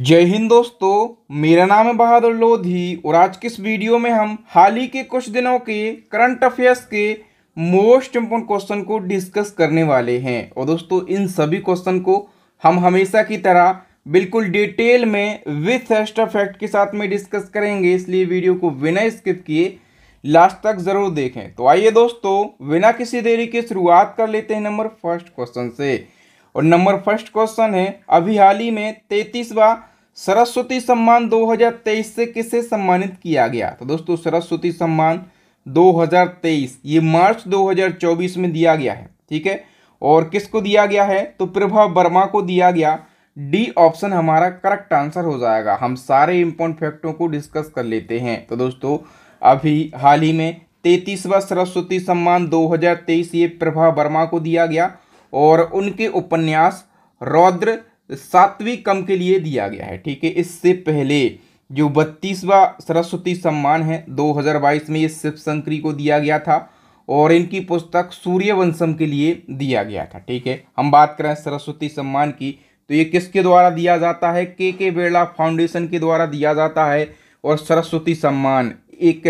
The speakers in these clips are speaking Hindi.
जय हिंद दोस्तों मेरा नाम है बहादुर लोधी और आज के इस वीडियो में हम हाल ही के कुछ दिनों के करंट अफेयर्स के मोस्ट इम्पोर्टेंट क्वेश्चन को डिस्कस करने वाले हैं और दोस्तों इन सभी क्वेश्चन को हम हमेशा की तरह बिल्कुल डिटेल में विथ एक्स्ट्रा फैक्ट के साथ में डिस्कस करेंगे इसलिए वीडियो को बिना स्किप किए लास्ट तक ज़रूर देखें तो आइए दोस्तों बिना किसी देरी के शुरुआत कर लेते हैं नंबर फर्स्ट क्वेश्चन से और नंबर फर्स्ट क्वेश्चन है अभी हाल ही में तैतीसवा सरस्वती सम्मान 2023 से किसे सम्मानित किया गया तो दोस्तों सरस्वती सम्मान 2023 ये मार्च 2024 में दिया गया है ठीक है और किसको दिया गया है तो प्रभा वर्मा को दिया गया डी ऑप्शन हमारा करेक्ट आंसर हो जाएगा हम सारे इम्पोर्टेंट फैक्टों को डिस्कस कर लेते हैं तो दोस्तों अभी हाल ही में तैतीसवा सरस्वती सम्मान 2023 ये प्रभा वर्मा को दिया गया और उनके उपन्यास रौद्र सातवीं कम के लिए दिया गया है ठीक है इससे पहले जो बत्तीसवा सरस्वती सम्मान है 2022 में ये शिव शंकरी को दिया गया था और इनकी पुस्तक सूर्यवंशम के लिए दिया गया था ठीक है हम बात करें सरस्वती सम्मान की तो ये किसके द्वारा दिया जाता है के के बिरला फाउंडेशन के द्वारा दिया जाता है और सरस्वती सम्मान एक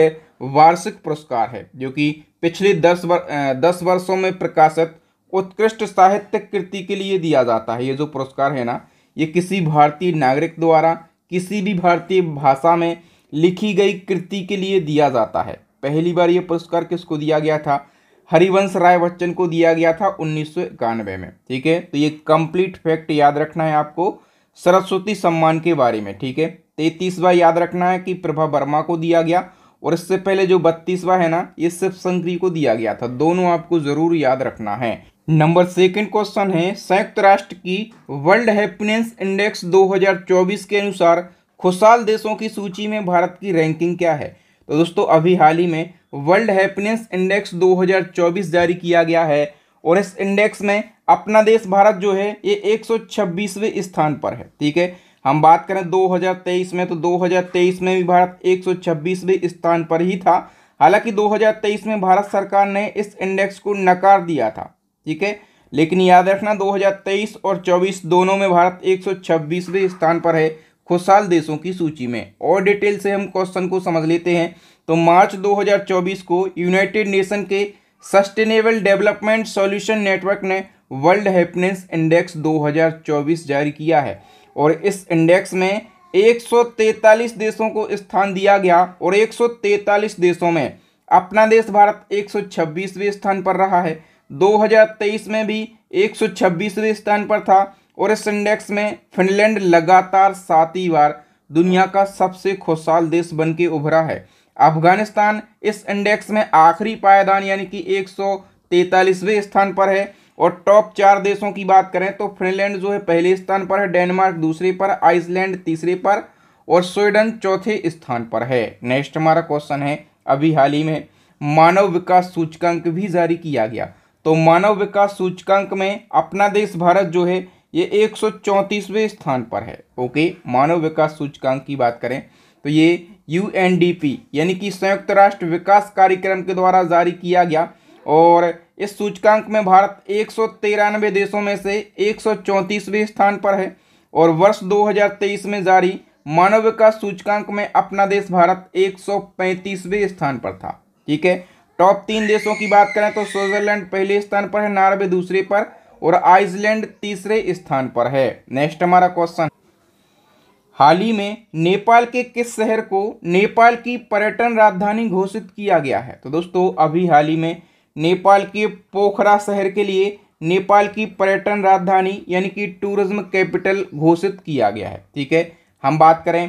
वार्षिक पुरस्कार है जो कि पिछले दस वर, दस वर्षों में प्रकाशित उत्कृष्ट साहित्य कृति के लिए दिया जाता है ये जो पुरस्कार है ना ये किसी भारतीय नागरिक द्वारा किसी भी भारतीय भाषा में लिखी गई कृति के लिए दिया जाता है पहली बार ये पुरस्कार किसको दिया गया था हरिवंश राय बच्चन को दिया गया था उन्नीस में ठीक है तो ये कंप्लीट फैक्ट याद रखना है आपको सरस्वती सम्मान के बारे में ठीक है तैतीसवा तो याद रखना है कि प्रभा वर्मा को दिया गया और इससे पहले जो बत्तीसवा है ना ये शिव संग्री को दिया गया था दोनों आपको ज़रूर याद रखना है नंबर सेकंड क्वेश्चन है संयुक्त राष्ट्र की वर्ल्ड हैप्पीनेस इंडेक्स 2024 के अनुसार खुशहाल देशों की सूची में भारत की रैंकिंग क्या है तो दोस्तों अभी हाल ही में वर्ल्ड हैप्पीनेस इंडेक्स 2024 जारी किया गया है और इस इंडेक्स में अपना देश भारत जो है ये 126वें स्थान पर है ठीक है हम बात करें 2023 में तो 2023 में भी भारत 126वें स्थान पर ही था हालांकि 2023 में भारत सरकार ने इस इंडेक्स को नकार दिया था ठीक है लेकिन याद रखना 2023 और 24 दोनों में भारत 126वें स्थान पर है खुशहाल देशों की सूची में और डिटेल से हम क्वेश्चन को समझ लेते हैं तो मार्च 2024 को यूनाइटेड नेशन के सस्टेनेबल डेवलपमेंट सॉल्यूशन नेटवर्क ने वर्ल्ड हैप्पीनेस इंडेक्स 2024 जारी किया है और इस इंडेक्स में एक देशों को स्थान दिया गया और एक देशों में अपना देश भारत एक स्थान पर रहा है 2023 में भी 126वें स्थान पर था और इस इंडेक्स में फिनलैंड लगातार सातवीं बार दुनिया का सबसे खुशहाल देश बन के उभरा है अफगानिस्तान इस इंडेक्स में आखिरी पायदान यानी कि एक स्थान पर है और टॉप चार देशों की बात करें तो फिनलैंड जो है पहले स्थान पर है डेनमार्क दूसरे पर आइसलैंड तीसरे पर और स्वीडन चौथे स्थान पर है नेक्स्ट हमारा क्वेश्चन है अभी हाल ही में मानव विकास सूचकांक भी जारी किया गया तो मानव विकास सूचकांक में अपना देश भारत जो है ये एक स्थान पर है ओके मानव विकास सूचकांक की बात करें तो ये यू यानी कि संयुक्त राष्ट्र विकास कार्यक्रम के द्वारा जारी किया गया और इस सूचकांक में भारत एक देशों में से एक स्थान पर है और वर्ष 2023 में जारी मानव विकास सूचकांक में अपना देश भारत एक स्थान पर था ठीक है टॉप तीन देशों की बात करें तो स्विट्जरलैंड पहले स्थान पर है नॉर्वे दूसरे पर और आइसलैंड तीसरे स्थान पर है नेक्स्ट हमारा क्वेश्चन हाल ही में नेपाल के किस शहर को नेपाल की पर्यटन राजधानी घोषित किया गया है तो दोस्तों अभी हाल ही में नेपाल के पोखरा शहर के लिए नेपाल की पर्यटन राजधानी यानी कि टूरिज्म कैपिटल घोषित किया गया है ठीक है हम बात करें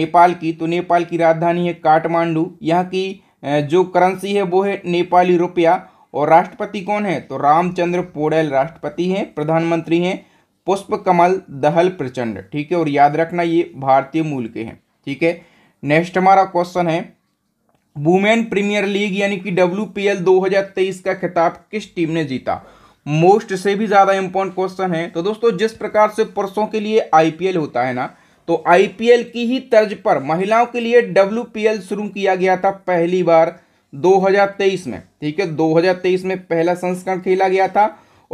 नेपाल की तो नेपाल की राजधानी है काठमांडू यहाँ की जो करेंसी है वो है नेपाली रुपया और राष्ट्रपति कौन है तो रामचंद्र पोडेल राष्ट्रपति हैं प्रधानमंत्री हैं पुष्प कमल दहल प्रचंड ठीक है और याद रखना ये भारतीय मूल के हैं ठीक है नेक्स्ट हमारा क्वेश्चन है वुमेन प्रीमियर लीग यानी कि डब्ल्यू पी एल दो हजार तेईस का खिताब किस टीम ने जीता मोस्ट से भी ज़्यादा इम्पोर्टेंट क्वेश्चन है तो दोस्तों जिस प्रकार से पुरुषों के लिए आईपीएल होता है ना तो आईपीएल की ही तर्ज पर महिलाओं के लिए डब्ल्यू शुरू किया गया था पहली बार 2023 में ठीक है 2023 में पहला संस्करण खेला गया था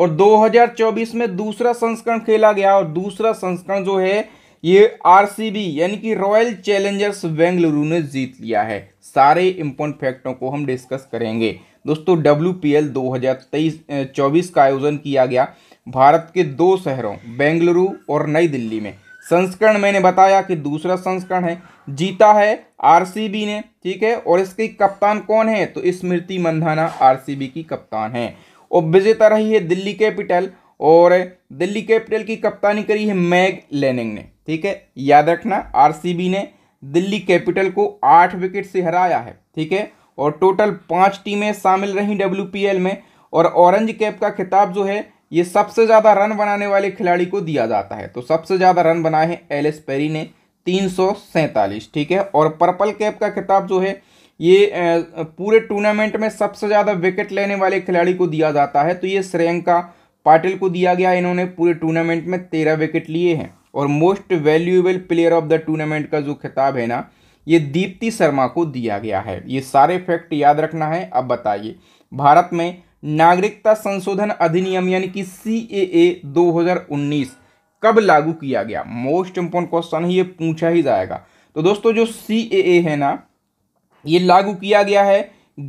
और 2024 में दूसरा संस्करण खेला गया और दूसरा संस्करण जो है ये आरसीबी यानी कि रॉयल चैलेंजर्स बेंगलुरु ने जीत लिया है सारे इम्पोर्टेंट फैक्टों को हम डिस्कस करेंगे दोस्तों डब्ल्यू पी एल दो हजार तेईस चौबीस का आयोजन किया गया भारत के दो शहरों बेंगलुरु और नई दिल्ली में संस्करण मैंने बताया कि दूसरा संस्करण है जीता है आरसीबी ने ठीक है और इसकी कप्तान कौन है तो स्मृति मंधाना आरसीबी की कप्तान है और विजेता रही है दिल्ली कैपिटल और दिल्ली कैपिटल की कप्तानी करी है मैग लेनिंग ने ठीक है याद रखना आरसीबी ने दिल्ली कैपिटल को आठ विकेट से हराया है ठीक है और टोटल पांच टीमें शामिल रहीं डब्ल्यू में और ऑरेंज कैप का खिताब जो है ये सबसे ज़्यादा रन बनाने वाले खिलाड़ी को दिया जाता है तो सबसे ज़्यादा रन बनाए हैं एल एस पेरी ने तीन ठीक है और पर्पल कैप का खिताब जो है ये पूरे टूर्नामेंट में सबसे ज़्यादा विकेट लेने वाले खिलाड़ी को दिया जाता है तो ये श्रेयंका पाटिल को दिया गया इन्होंने पूरे टूर्नामेंट में तेरह विकेट लिए हैं और most valuable player of the tournament का जो खिताब है ना ये दीप्ति शर्मा को दिया गया है ये सारे फैक्ट याद रखना है अब बताइए भारत में नागरिकता संशोधन अधिनियम यानी कि सी ए दो कब लागू किया गया मोस्ट इम्पोर्टेंट क्वेश्चन है ये पूछा ही जाएगा तो दोस्तों जो सी ए है ना ये लागू किया गया है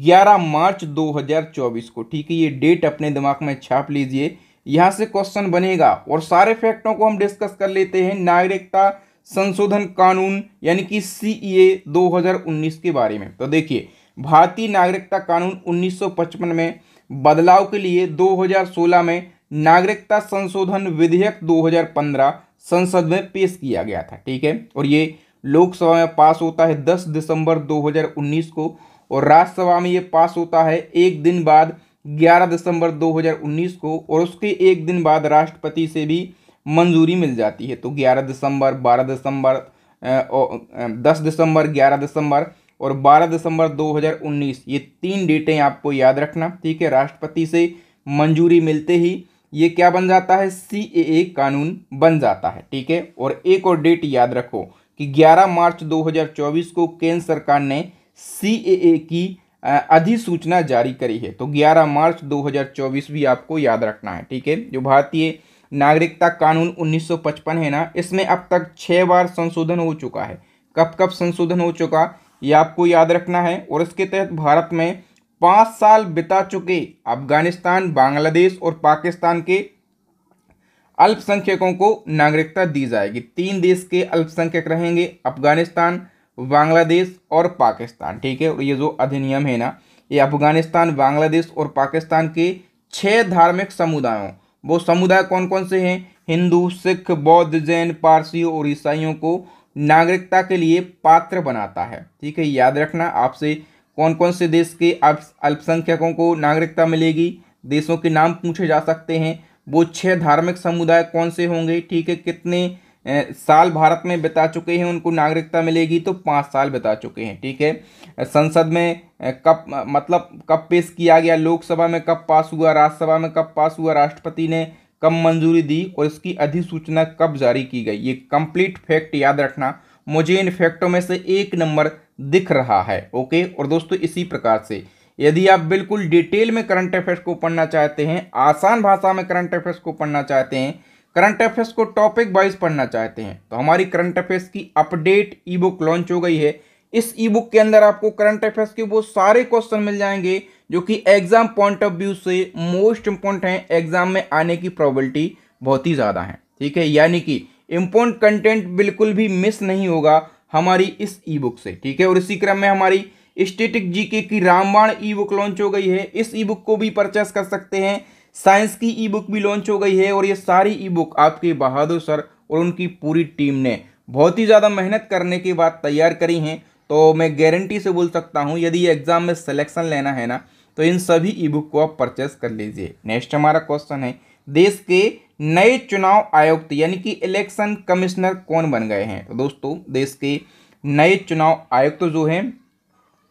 11 मार्च 2024 को ठीक है ये डेट अपने दिमाग में छाप लीजिए यहाँ से क्वेश्चन बनेगा और सारे फैक्टों को हम डिस्कस कर लेते हैं नागरिकता संशोधन कानून यानी कि सी ए 2019 के बारे में तो देखिए भारतीय नागरिकता कानून 1955 में बदलाव के लिए 2016 में नागरिकता संशोधन विधेयक 2015 संसद में पेश किया गया था ठीक है और ये लोकसभा में पास होता है 10 दिसंबर 2019 को और राज्यसभा में ये पास होता है एक दिन बाद 11 दिसंबर 2019 को और उसके एक दिन बाद राष्ट्रपति से भी मंजूरी मिल जाती है तो 11 दिसंबर 12 दिसंबर दस दिसंबर ग्यारह दिसंबर और 12 दिसंबर 2019 ये तीन डेटें आपको याद रखना ठीक है राष्ट्रपति से मंजूरी मिलते ही ये क्या बन जाता है सी कानून बन जाता है ठीक है और एक और डेट याद रखो कि 11 मार्च 2024 को केंद्र सरकार ने सी की अधिसूचना जारी करी है तो 11 मार्च 2024 भी आपको याद रखना है ठीक है जो भारतीय नागरिकता कानून 1955 है ना इसमें अब तक छः बार संशोधन हो चुका है कब कब संशोधन हो चुका ये आपको याद रखना है और इसके तहत भारत में पाँच साल बिता चुके अफगानिस्तान बांग्लादेश और पाकिस्तान के अल्पसंख्यकों को नागरिकता दी जाएगी तीन देश के अल्पसंख्यक रहेंगे अफगानिस्तान बांग्लादेश और पाकिस्तान ठीक है और ये जो अधिनियम है ना ये अफगानिस्तान बांग्लादेश और पाकिस्तान के छः धार्मिक समुदायों वो समुदाय कौन कौन से हैं हिंदू सिख बौद्ध जैन पारसी और ईसाइयों को नागरिकता के लिए पात्र बनाता है ठीक है याद रखना आपसे कौन कौन से देश के अल्पसंख्यकों को नागरिकता मिलेगी देशों के नाम पूछे जा सकते हैं वो छह धार्मिक समुदाय कौन से होंगे ठीक है कितने साल भारत में बिता चुके हैं उनको नागरिकता मिलेगी तो पाँच साल बिता चुके हैं ठीक है संसद में कब मतलब कब पेश किया गया लोकसभा में कब पास हुआ राज्यसभा में कब पास हुआ राष्ट्रपति ने कब मंजूरी दी और इसकी अधिसूचना कब जारी की गई ये कंप्लीट फैक्ट याद रखना मुझे इन फैक्टों में से एक नंबर दिख रहा है ओके और दोस्तों इसी प्रकार से यदि आप बिल्कुल डिटेल में करंट अफेयर्स को पढ़ना चाहते हैं आसान भाषा में करंट अफेयर्स को पढ़ना चाहते हैं करंट अफेयर्स को टॉपिक वाइज पढ़ना चाहते हैं तो हमारी करंट अफेयर्स की अपडेट ई बुक लॉन्च हो गई है इस ई बुक के अंदर आपको करंट अफेयर्स के वो सारे क्वेश्चन मिल जाएंगे जो कि एग्ज़ाम पॉइंट ऑफ व्यू से मोस्ट इम्पोर्टेंट हैं एग्ज़ाम में आने की प्रॉबलिटी बहुत ही ज़्यादा है ठीक है यानी कि इम्पोर्टेंट कंटेंट बिल्कुल भी मिस नहीं होगा हमारी इस ई बुक से ठीक है और इसी क्रम में हमारी स्टेटिक जीके की रामबाण ई बुक लॉन्च हो गई है इस ई बुक को भी परचेस कर सकते हैं साइंस की ई बुक भी लॉन्च हो गई है और ये सारी ई बुक आपके बहादुर सर और उनकी पूरी टीम ने बहुत ही ज़्यादा मेहनत करने के बाद तैयार करी हैं तो मैं गारंटी से बोल सकता हूँ यदि एग्ज़ाम में सिलेक्शन लेना है ना तो इन सभी ई बुक को आप परचेस कर लीजिए नेक्स्ट हमारा क्वेश्चन है देश के नए चुनाव आयुक्त यानी कि इलेक्शन कमिश्नर कौन बन गए हैं तो दोस्तों देश के नए चुनाव आयुक्त जो हैं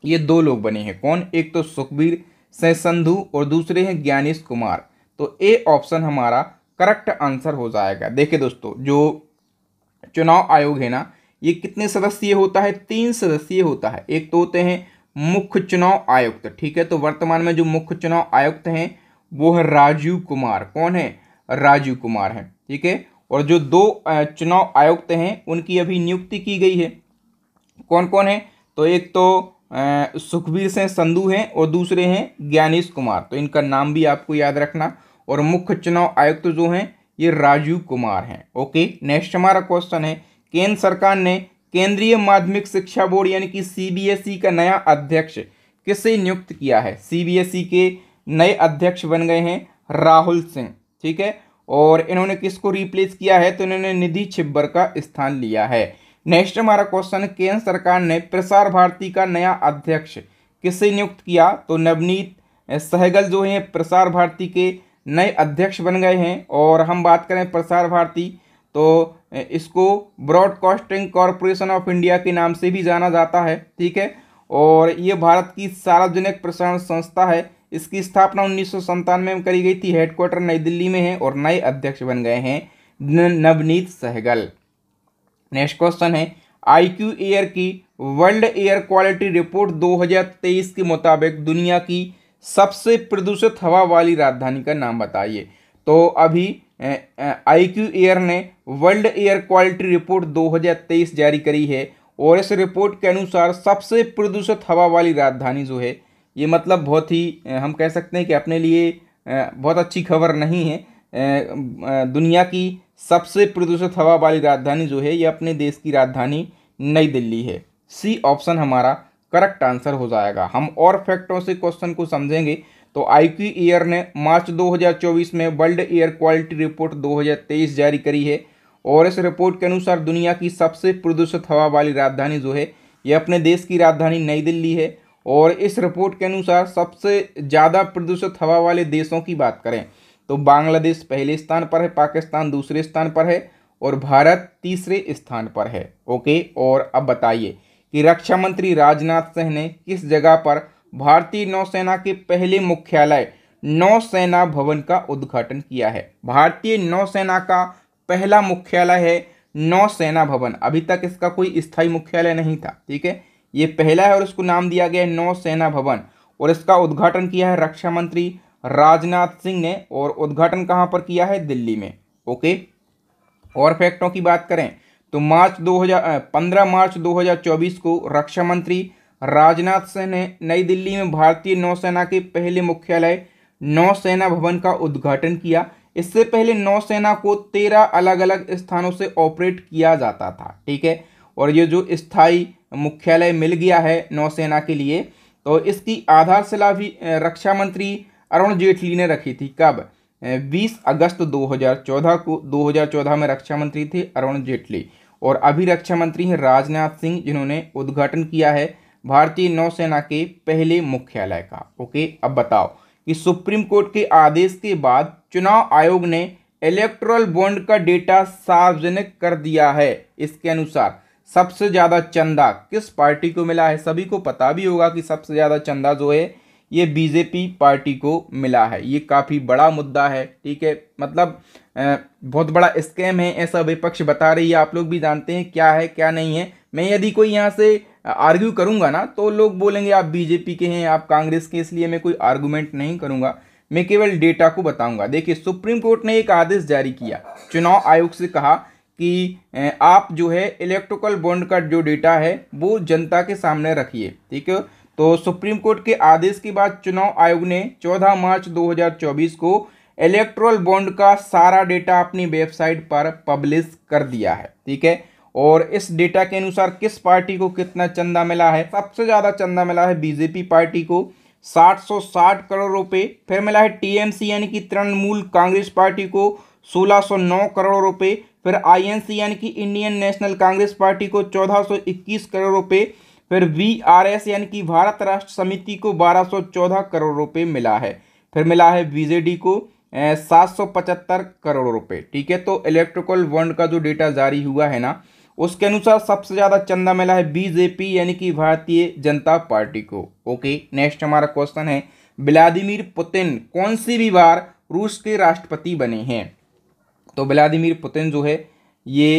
ये दो लोग बने हैं कौन एक तो सुखबीर से संधु और दूसरे हैं ज्ञानेश कुमार तो ए ऑप्शन हमारा करेक्ट आंसर हो जाएगा देखिए दोस्तों जो चुनाव आयोग है ना ये कितने सदस्यीय होता है तीन सदस्यीय होता है एक तो होते हैं मुख्य चुनाव आयुक्त ठीक है तो वर्तमान में जो मुख्य चुनाव आयुक्त हैं वो है राजीव कुमार कौन है राजीव कुमार हैं ठीक है और जो दो चुनाव आयुक्त हैं उनकी अभी नियुक्ति की गई है कौन कौन है तो एक तो सुखबीर सिंह संधु हैं और दूसरे हैं ज्ञानेश कुमार तो इनका नाम भी आपको याद रखना और मुख्य चुनाव आयुक्त जो हैं ये राजीव कुमार हैं ओके नेक्स्ट हमारा क्वेश्चन है केंद्र सरकार ने केंद्रीय माध्यमिक शिक्षा बोर्ड यानी कि सीबीएसई e का नया अध्यक्ष किसे नियुक्त किया है सीबीएसई e के नए अध्यक्ष बन गए हैं राहुल सिंह ठीक है और इन्होंने किसको रिप्लेस किया है तो इन्होंने निधि छिब्बर का स्थान लिया है नेक्स्ट हमारा क्वेश्चन केंद्र सरकार ने प्रसार भारती का नया अध्यक्ष किसे नियुक्त किया तो नवनीत सहगल जो हैं प्रसार भारती के नए अध्यक्ष बन गए हैं और हम बात करें प्रसार भारती तो इसको ब्रॉडकास्टिंग कॉरपोरेशन ऑफ इंडिया के नाम से भी जाना जाता है ठीक है और ये भारत की सार्वजनिक प्रसारण संस्था है इसकी स्थापना उन्नीस में करी गई थी हेडक्वार्टर नई दिल्ली में है और नए अध्यक्ष बन गए हैं नवनीत सहगल नेक्स्ट क्वेश्चन है आईक्यू एयर की वर्ल्ड एयर क्वालिटी रिपोर्ट 2023 के मुताबिक दुनिया की सबसे प्रदूषित हवा वाली राजधानी का नाम बताइए तो अभी आई क्यू एयर ने वर्ल्ड एयर क्वालिटी रिपोर्ट 2023 जारी करी है और इस रिपोर्ट के अनुसार सबसे प्रदूषित हवा वाली राजधानी जो है ये मतलब बहुत ही हम कह सकते हैं कि अपने लिए बहुत अच्छी खबर नहीं है दुनिया की सबसे प्रदूषित हवा वाली राजधानी जो है ये अपने देश की राजधानी नई दिल्ली है सी ऑप्शन हमारा करेक्ट आंसर हो जाएगा हम और फैक्टों से क्वेश्चन को समझेंगे तो आई ईयर ने मार्च 2024 में वर्ल्ड एयर क्वालिटी रिपोर्ट 2023 जारी करी है और इस रिपोर्ट के अनुसार दुनिया की सबसे प्रदूषित हवा वाली राजधानी जो है ये अपने देश की राजधानी नई दिल्ली है और इस रिपोर्ट के अनुसार सबसे ज़्यादा प्रदूषित हवा वाले देशों की बात करें तो बांग्लादेश पहले स्थान पर है पाकिस्तान दूसरे स्थान पर है और भारत तीसरे स्थान पर है ओके और अब बताइए कि रक्षा मंत्री राजनाथ सिंह ने किस जगह पर भारतीय नौसेना के पहले मुख्यालय नौसेना भवन का उद्घाटन किया है भारतीय नौसेना का पहला मुख्यालय है नौसेना भवन अभी तक इसका कोई स्थायी मुख्यालय नहीं था ठीक है ये पहला है और इसको नाम दिया गया है नौसेना भवन और इसका उद्घाटन किया है रक्षा मंत्री राजनाथ सिंह ने और उद्घाटन कहाँ पर किया है दिल्ली में ओके और फैक्टों की बात करें तो मार्च दो हजार मार्च दो को रक्षा मंत्री राजनाथ सिंह ने नई दिल्ली में भारतीय नौसेना के पहले मुख्यालय नौसेना भवन का उद्घाटन किया इससे पहले नौसेना को तेरह अलग अलग स्थानों से ऑपरेट किया जाता था ठीक है और ये जो स्थायी मुख्यालय मिल गया है नौसेना के लिए तो इसकी आधारशिला भी रक्षा मंत्री अरुण जेटली ने रखी थी कब 20 अगस्त 2014 को 2014 में रक्षा मंत्री थे अरुण जेटली और अभी रक्षा मंत्री हैं राजनाथ सिंह जिन्होंने उद्घाटन किया है भारतीय नौसेना के पहले मुख्यालय का ओके अब बताओ कि सुप्रीम कोर्ट के आदेश के बाद चुनाव आयोग ने इलेक्ट्रल बॉन्ड का डेटा सार्वजनिक कर दिया है इसके अनुसार सबसे ज़्यादा चंदा किस पार्टी को मिला है सभी को पता भी होगा कि सबसे ज़्यादा चंदा जो है ये बीजेपी पार्टी को मिला है ये काफ़ी बड़ा मुद्दा है ठीक है मतलब बहुत बड़ा स्कैम है ऐसा विपक्ष बता रही है आप लोग भी जानते हैं क्या है क्या नहीं है मैं यदि कोई यहाँ से आर्ग्यू करूँगा ना तो लोग बोलेंगे आप बीजेपी के हैं आप कांग्रेस के इसलिए मैं कोई आर्गूमेंट नहीं करूँगा मैं केवल डेटा को बताऊंगा देखिए सुप्रीम कोर्ट ने एक आदेश जारी किया चुनाव आयोग से कहा कि आप जो है इलेक्ट्रिकल बॉन्ड का जो डेटा है वो जनता के सामने रखिए ठीक है तो सुप्रीम कोर्ट के आदेश के बाद चुनाव आयोग ने 14 मार्च 2024 को इलेक्ट्रोल बॉन्ड का सारा डेटा अपनी वेबसाइट पर पब्लिश कर दिया है ठीक है और इस डेटा के अनुसार किस पार्टी को कितना चंदा मिला है सबसे ज़्यादा चंदा मिला है बीजेपी पार्टी को साठ सौ साठ करोड़ रुपए फिर मिला है टीएमसी यानी कि तृणमूल कांग्रेस पार्टी को 1609 करोड़ रुपए फिर आईएनसी यानी कि इंडियन नेशनल कांग्रेस पार्टी को 1421 करोड़ रुपए फिर वीआरएस यानी कि भारत राष्ट्र समिति को 1214 करोड़ रुपए मिला है फिर मिला है बीजेडी को सात सौ पचहत्तर करोड़ रुपए ठीक है तो इलेक्ट्रिकल वर्ल्ड का जो डेटा जारी हुआ है ना उसके अनुसार सबसे ज़्यादा चंदा मिला है बीजेपी यानी कि भारतीय जनता पार्टी को ओके नेक्स्ट हमारा क्वेश्चन है व्लादिमिर पुतिन कौन सी भी बार रूस के राष्ट्रपति बने हैं तो व्लादिमिर पुतिन जो है ये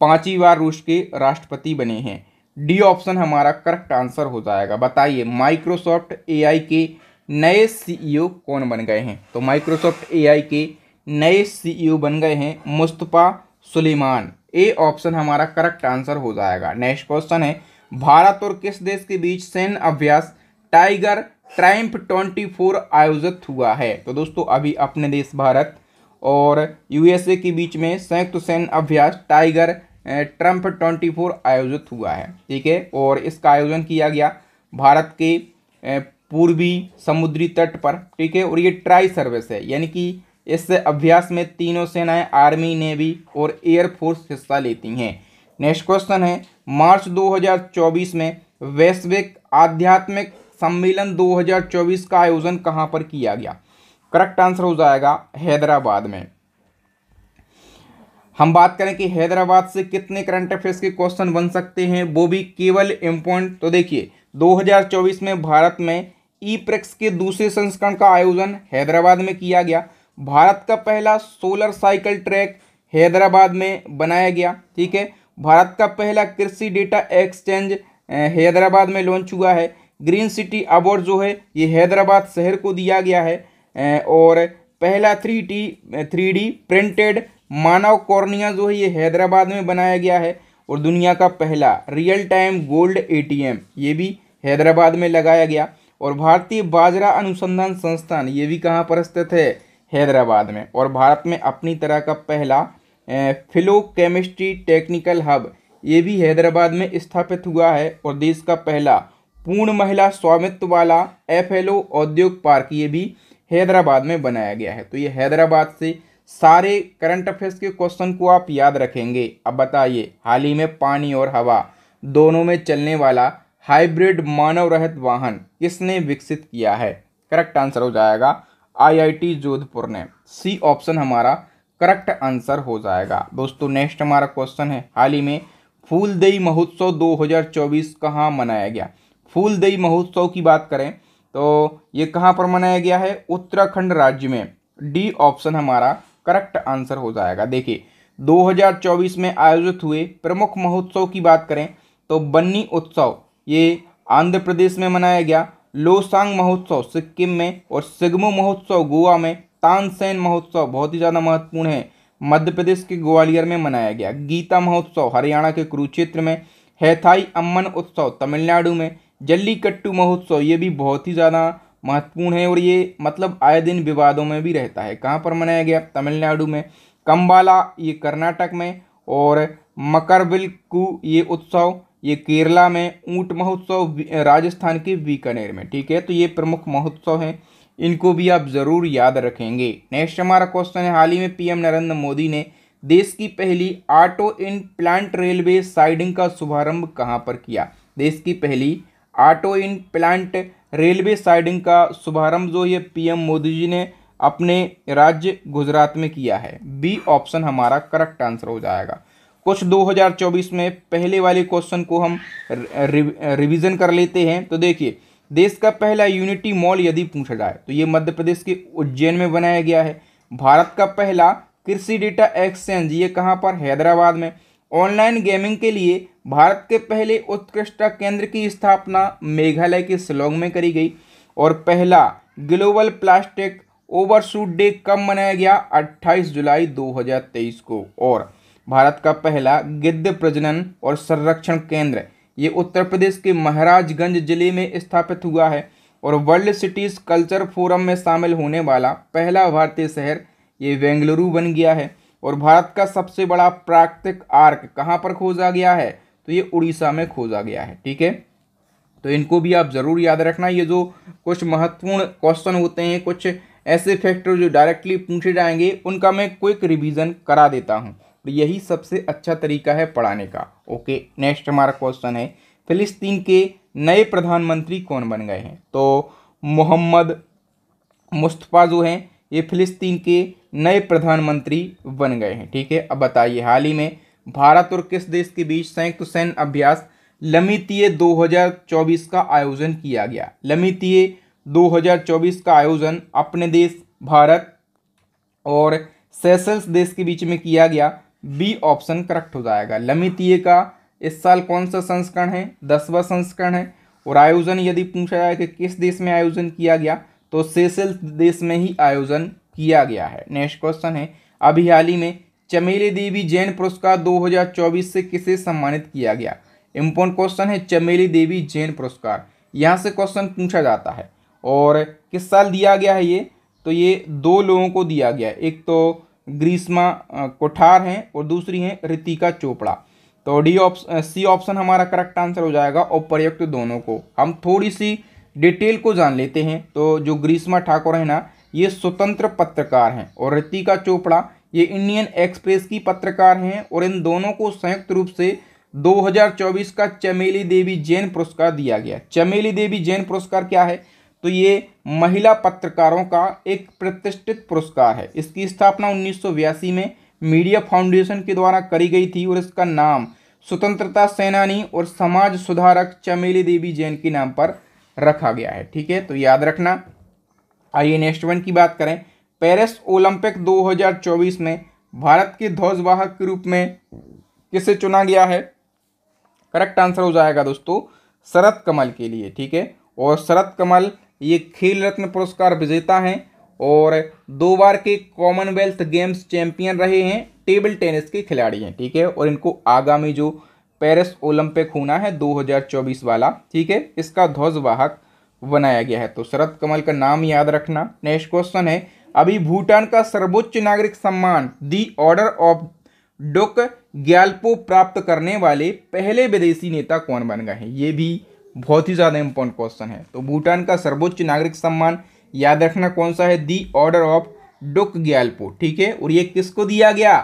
पांचवी बार रूस के राष्ट्रपति बने हैं डी ऑप्शन हमारा करेक्ट आंसर हो जाएगा बताइए माइक्रोसॉफ्ट एआई के नए सीईओ e कौन बन गए हैं तो माइक्रोसॉफ्ट एआई के नए सीईओ e बन गए हैं मुस्तफ़ा सुलेमान ए ऑप्शन हमारा करेक्ट आंसर हो जाएगा नेक्स्ट क्वेश्चन है भारत और किस देश के बीच सैन्य अभ्यास टाइगर ट्राइम्प ट्वेंटी फोर आयोजित हुआ है तो दोस्तों अभी अपने देश भारत और यूएसए के बीच में संयुक्त सैन्य अभ्यास टाइगर ट्रंप ट्वेंटी फोर आयोजित हुआ है ठीक है और इसका आयोजन किया गया भारत के पूर्वी समुद्री तट पर ठीक है और ये ट्राई सर्विस है यानी कि इस अभ्यास में तीनों सेनाएं आर्मी नेवी और एयरफोर्स हिस्सा लेती हैं नेक्स्ट क्वेश्चन है मार्च 2024 में वैश्विक आध्यात्मिक सम्मेलन 2024 का आयोजन कहाँ पर किया गया करेक्ट आंसर हो जाएगा हैदराबाद में हम बात करें कि हैदराबाद से कितने करंट अफेयर्स के क्वेश्चन बन सकते हैं वो भी केवल इम्पोर्टेंट तो देखिए 2024 में भारत में ई प्रेक्स के दूसरे संस्करण का आयोजन हैदराबाद में किया गया भारत का पहला सोलर साइकिल ट्रैक हैदराबाद में बनाया गया ठीक है भारत का पहला कृषि डेटा एक्सचेंज हैदराबाद में लॉन्च हुआ है ग्रीन सिटी अवार्ड जो है ये हैदराबाद शहर को दिया गया है और पहला three T three D printed मानव कॉर्निया जो है ये हैदराबाद में बनाया गया है और दुनिया का पहला रियल टाइम गोल्ड एटीएम ये भी हैदराबाद में लगाया गया और भारतीय बाजरा अनुसंधान संस्थान ये भी कहाँ पर स्थित है हैदराबाद में और भारत में अपनी तरह का पहला फिलो केमिस्ट्री टेक्निकल हब ये भी हैदराबाद में स्थापित हुआ है और देश का पहला पूर्ण महिला स्वामित्व वाला एफ औद्योग पार्क ये भी हैदराबाद में बनाया गया है तो ये हैदराबाद से सारे करंट अफेयर्स के क्वेश्चन को आप याद रखेंगे अब बताइए हाल ही में पानी और हवा दोनों में चलने वाला हाइब्रिड मानव रहित वाहन किसने विकसित किया है करेक्ट आंसर हो जाएगा आईआईटी जोधपुर ने सी ऑप्शन हमारा करेक्ट आंसर हो जाएगा दोस्तों नेक्स्ट हमारा क्वेश्चन है हाल ही में फूलदेई महोत्सव 2024 कहाँ मनाया गया फूलदेई महोत्सव की बात करें तो ये कहाँ पर मनाया गया है उत्तराखंड राज्य में डी ऑप्शन हमारा करेक्ट आंसर हो जाएगा देखिए 2024 में आयोजित हुए प्रमुख महोत्सव की बात करें तो बन्नी उत्सव ये आंध्र प्रदेश में मनाया गया लोसांग महोत्सव सिक्किम में और सिगमो महोत्सव गोवा में तानसेन महोत्सव बहुत ही ज़्यादा महत्वपूर्ण है मध्य प्रदेश के ग्वालियर में मनाया गया गीता महोत्सव हरियाणा के कुरुक्षेत्र में हैथाई अम्मन उत्सव तमिलनाडु में जल्लीकट्टू महोत्सव ये भी बहुत ही ज़्यादा महत्वपूर्ण है और ये मतलब आए दिन विवादों में भी रहता है कहाँ पर मनाया गया तमिलनाडु में कम्बाला ये कर्नाटक में और मकरबिल्कू ये उत्सव ये केरला में ऊँट महोत्सव राजस्थान के बीकानेर में ठीक है तो ये प्रमुख महोत्सव हैं इनको भी आप ज़रूर याद रखेंगे नेक्स्ट हमारा क्वेश्चन है हाल ही में पीएम नरेंद्र मोदी ने देश की पहली auto in plant railway siding का शुभारंभ कहाँ पर किया देश की पहली auto in plant railway siding का शुभारंभ जो ये पीएम मोदी जी ने अपने राज्य गुजरात में किया है बी ऑप्शन हमारा करेक्ट आंसर हो जाएगा कुछ 2024 में पहले वाले क्वेश्चन को हम रिवीजन कर लेते हैं तो देखिए देश का पहला यूनिटी मॉल यदि पूछा जाए तो ये मध्य प्रदेश के उज्जैन में बनाया गया है भारत का पहला कृषि डेटा एक्सचेंज ये कहाँ पर हैदराबाद में ऑनलाइन गेमिंग के लिए भारत के पहले उत्कृष्ट केंद्र की स्थापना मेघालय के शिलोंग में करी गई और पहला ग्लोबल प्लास्टिक ओवरशूट डे कब मनाया गया 28 जुलाई 2023 को और भारत का पहला गिद्ध प्रजनन और संरक्षण केंद्र ये उत्तर प्रदेश के महाराजगंज जिले में स्थापित हुआ है और वर्ल्ड सिटीज़ कल्चर फोरम में शामिल होने वाला पहला भारतीय शहर ये बेंगलुरु बन गया है और भारत का सबसे बड़ा प्राकृतिक आर्क कहाँ पर खोजा गया है तो ये उड़ीसा में खोजा गया है ठीक है तो इनको भी आप ज़रूर याद रखना ये जो कुछ महत्वपूर्ण क्वेश्चन होते हैं कुछ ऐसे फैक्टर जो डायरेक्टली पूछे जाएंगे उनका मैं क्विक रिवीजन करा देता हूँ तो यही सबसे अच्छा तरीका है पढ़ाने का ओके नेक्स्ट हमारा क्वेश्चन है फिलिस्तीन के नए प्रधानमंत्री कौन बन गए हैं तो मोहम्मद मुस्तफ़ा जो हैं ये फिलिस्तीन के नए प्रधानमंत्री बन गए हैं ठीक है अब बताइए हाल ही में भारत और किस देश के बीच संयुक्त सैन्य अभ्यास लमितीय 2024 का आयोजन किया गया लमितीय 2024 का आयोजन अपने देश भारत और सेशल्स देश के बीच में किया गया बी ऑप्शन करेक्ट हो जाएगा लमितीय का इस साल कौन सा संस्करण है दसवा संस्करण है और आयोजन यदि पूछा जाए कि किस देश में आयोजन किया गया तो सेसेल देश में ही आयोजन किया गया है नेक्स्ट क्वेश्चन है अभी हाल ही में चमेली देवी जैन पुरस्कार 2024 से किसे सम्मानित किया गया इम्पोर्टेंट क्वेश्चन है चमेली देवी जैन पुरस्कार यहाँ से क्वेश्चन पूछा जाता है और किस साल दिया गया है ये तो ये दो लोगों को दिया गया एक तो ग्रीष्मा कोठार हैं और दूसरी हैं रितिका चोपड़ा तो डी ऑप्शन सी ऑप्शन हमारा करेक्ट आंसर हो जाएगा और प्रयुक्त दोनों को हम थोड़ी सी डिटेल को जान लेते हैं तो जो ग्रीष्मा ठाकुर है ना ये स्वतंत्र पत्रकार हैं और रितिका चोपड़ा ये इंडियन एक्सप्रेस की पत्रकार हैं और इन दोनों को संयुक्त रूप से 2024 का चमेली देवी जैन पुरस्कार दिया गया चमेली देवी जैन पुरस्कार क्या है तो ये महिला पत्रकारों का एक प्रतिष्ठित पुरस्कार है इसकी स्थापना उन्नीस में मीडिया फाउंडेशन के द्वारा करी गई थी और इसका नाम स्वतंत्रता सेनानी और समाज सुधारक चमेली देवी जैन के नाम पर रखा गया है ठीक है तो याद रखना आइए नेक्स्ट वन की बात करें पेरिस ओलंपिक 2024 में भारत के ध्वजवाहक के रूप में किसे चुना गया है करेक्ट आंसर हो जाएगा दोस्तों शरद कमल के लिए ठीक है और शरद कमल ये खेल रत्न पुरस्कार विजेता हैं और दो बार के कॉमनवेल्थ गेम्स चैंपियन रहे हैं टेबल टेनिस के खिलाड़ी हैं ठीक है और इनको आगामी जो पेरिस ओलंपिक होना है 2024 वाला ठीक है इसका ध्वजवाहक बनाया गया है तो शरद कमल का नाम याद रखना नेक्स्ट क्वेश्चन है अभी भूटान का सर्वोच्च नागरिक सम्मान the order of Druk Gyalpo प्राप्त करने वाले पहले विदेशी नेता कौन बन गए हैं ये भी बहुत ही ज़्यादा इम्पोर्टेंट क्वेश्चन है तो भूटान का सर्वोच्च नागरिक सम्मान याद रखना कौन सा है the order of Druk Gyalpo ठीक है और ये किसको दिया गया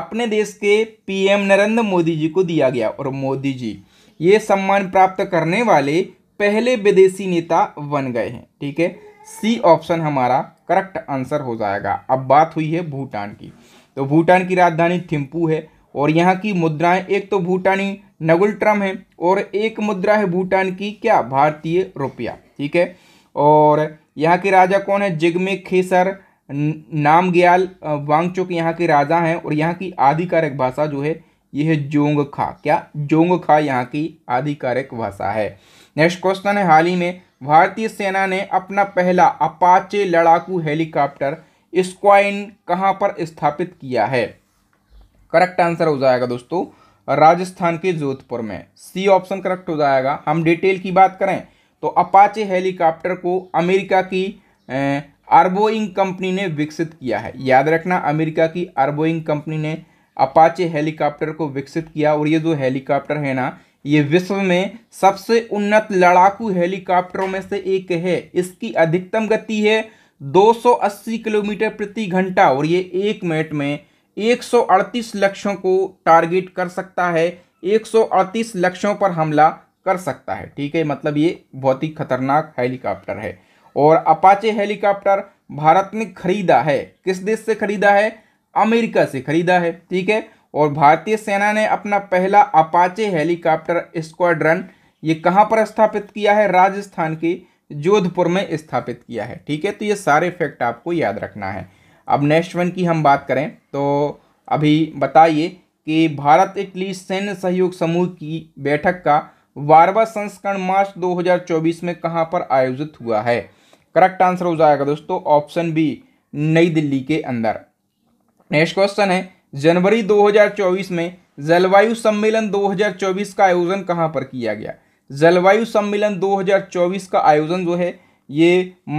अपने देश के पीएम नरेंद्र मोदी जी को दिया गया और मोदी जी ये सम्मान प्राप्त करने वाले पहले विदेशी नेता बन गए हैं ठीक है सी ऑप्शन हमारा करेक्ट आंसर हो जाएगा अब बात हुई है भूटान की तो भूटान की राजधानी थिम्पू है और यहाँ की मुद्राएं एक तो भूटानी नगुल ट्रम है और एक मुद्रा है भूटान की क्या भारतीय रुपया ठीक है और यहाँ के राजा कौन है जिगमे खेसर नामग्याल वांगचुक यहाँ के राजा हैं और यहाँ की आधिकारिक भाषा जो है यह है जोंग खा क्या जोंग खा यहाँ की आधिकारिक भाषा है नेक्स्ट क्वेश्चन है हाल ही में भारतीय सेना ने अपना पहला अपाचे लड़ाकू हेलीकॉप्टर स्क्वाइन कहाँ पर स्थापित किया है करेक्ट आंसर हो जाएगा दोस्तों राजस्थान के जोधपुर में सी ऑप्शन करेक्ट हो जाएगा हम डिटेल की बात करें तो अपाचे हेलीकॉप्टर को अमेरिका की अरबोइंग कंपनी ने विकसित किया है याद रखना अमेरिका की अरबोइंग कंपनी ने अपाचे हेलीकॉप्टर को विकसित किया और ये जो हेलीकॉप्टर है ना ये विश्व में सबसे उन्नत लड़ाकू हेलीकॉप्टरों में से एक है इसकी अधिकतम गति है 280 किलोमीटर प्रति घंटा और ये एक मिनट में 138 लक्ष्यों को टारगेट कर सकता है 138 लक्ष्यों पर हमला कर सकता है ठीक है मतलब ये बहुत ही खतरनाक हेलीकॉप्टर है और अपाचे हेलीकॉप्टर भारत ने खरीदा है किस देश से खरीदा है अमेरिका से खरीदा है ठीक है और भारतीय सेना ने अपना पहला अपाचे हेलीकॉप्टर स्क्वाड्रन ये कहाँ पर स्थापित किया है राजस्थान के जोधपुर में स्थापित किया है ठीक है तो ये सारे फैक्ट आपको याद रखना है अब नेक्स्ट वन की हम बात करें तो अभी बताइए कि भारत इटली सैन्य सहयोग समूह की बैठक का बारहवा संस्करण मार्च 2024 में कहाँ पर आयोजित हुआ है करेक्ट आंसर हो जाएगा दोस्तों ऑप्शन बी नई दिल्ली के अंदर नेक्स्ट क्वेश्चन है जनवरी 2024 में जलवायु सम्मेलन 2024 का आयोजन कहाँ पर किया गया जलवायु सम्मेलन 2024 का आयोजन जो है ये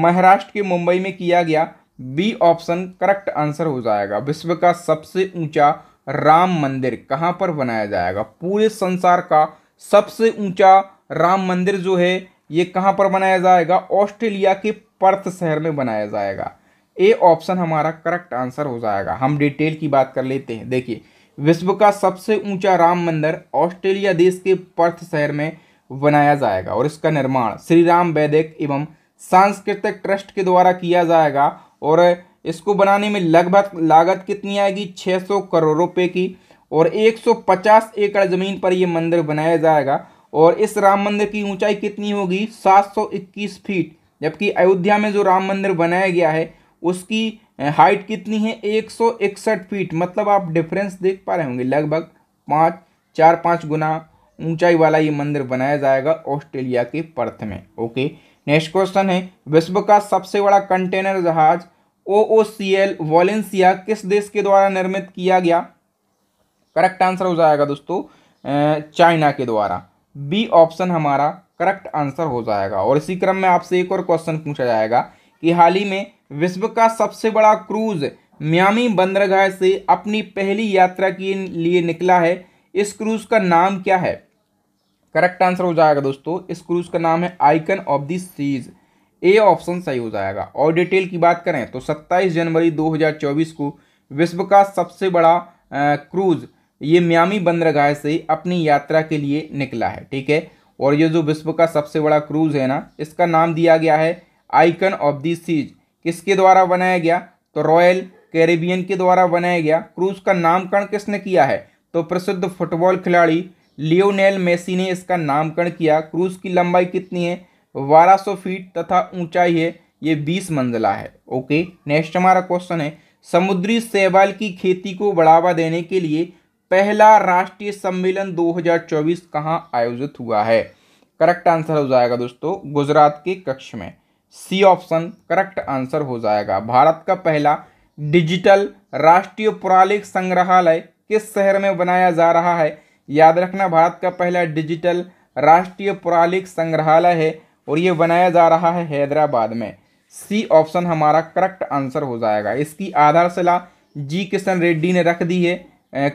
महाराष्ट्र के मुंबई में किया गया बी ऑप्शन करेक्ट आंसर हो जाएगा विश्व का सबसे ऊंचा राम मंदिर कहाँ पर बनाया जाएगा पूरे संसार का सबसे ऊंचा राम मंदिर जो है ये कहाँ पर बनाया जाएगा ऑस्ट्रेलिया के पर्थ शहर में बनाया जाएगा ए ऑप्शन हमारा करेक्ट आंसर हो जाएगा हम डिटेल की बात कर लेते हैं देखिए विश्व का सबसे ऊंचा राम मंदिर ऑस्ट्रेलिया देश के पर्थ शहर में बनाया जाएगा और इसका निर्माण श्री राम वैदिक एवं सांस्कृतिक ट्रस्ट के द्वारा किया जाएगा और इसको बनाने में लगभग लागत कितनी आएगी 600 करोड़ रुपए की और 150 एकड़ ज़मीन पर यह मंदिर बनाया जाएगा और इस राम मंदिर की ऊंचाई कितनी होगी 721 फीट जबकि अयोध्या में जो राम मंदिर बनाया गया है उसकी हाइट कितनी है एक फीट मतलब आप डिफरेंस देख पा रहे होंगे लगभग पाँच चार पाँच गुना ऊंचाई वाला ये मंदिर बनाया जाएगा ऑस्ट्रेलिया के पर्थ में ओके नेक्स्ट क्वेश्चन है विश्व का सबसे बड़ा कंटेनर जहाज ओ ओ सी एल वॉलेंसिया किस देश के द्वारा निर्मित किया गया करेक्ट आंसर हो जाएगा दोस्तों चाइना के द्वारा बी ऑप्शन हमारा करेक्ट आंसर हो जाएगा और इसी क्रम में आपसे एक और क्वेश्चन पूछा जाएगा कि हाल ही में विश्व का सबसे बड़ा क्रूज म्यामी बंदरगाह से अपनी पहली यात्रा के लिए निकला है इस क्रूज का नाम क्या है करेक्ट आंसर हो जाएगा दोस्तों इस क्रूज का नाम है Icon of the Seas A option सही हो जाएगा और डिटेल की बात करें तो 27 जनवरी 2024 को विश्व का सबसे बड़ा क्रूज ये म्यामी बंदरगाह से अपनी यात्रा के लिए निकला है ठीक है और ये जो विश्व का सबसे बड़ा क्रूज है ना इसका नाम दिया गया है आइकन ऑफ दी सीज किसके द्वारा बनाया गया तो रॉयल कैरेबियन के द्वारा बनाया गया क्रूज का नामकरण किसने किया है तो प्रसिद्ध फुटबॉल खिलाड़ी लियोनेल मेसी ने इसका नामकरण किया क्रूज की लंबाई कितनी है 1200 फीट तथा ऊंचाई है ये 20 मंजिला है ओके नेक्स्ट हमारा क्वेश्चन है समुद्री सेवाल की खेती को बढ़ावा देने के लिए पहला राष्ट्रीय सम्मेलन 2024 कहाँ आयोजित हुआ है करेक्ट आंसर हो जाएगा दोस्तों गुजरात के कक्ष में सी ऑप्शन करेक्ट आंसर हो जाएगा भारत का पहला डिजिटल राष्ट्रीय पुरालिक संग्रहालय किस शहर में बनाया जा रहा है याद रखना भारत का पहला डिजिटल राष्ट्रीय पुरालिक संग्रहालय है और ये बनाया जा रहा है हैदराबाद में सी ऑप्शन हमारा करेक्ट आंसर हो जाएगा इसकी आधारशिला जी किशन रेड्डी ने रख दी है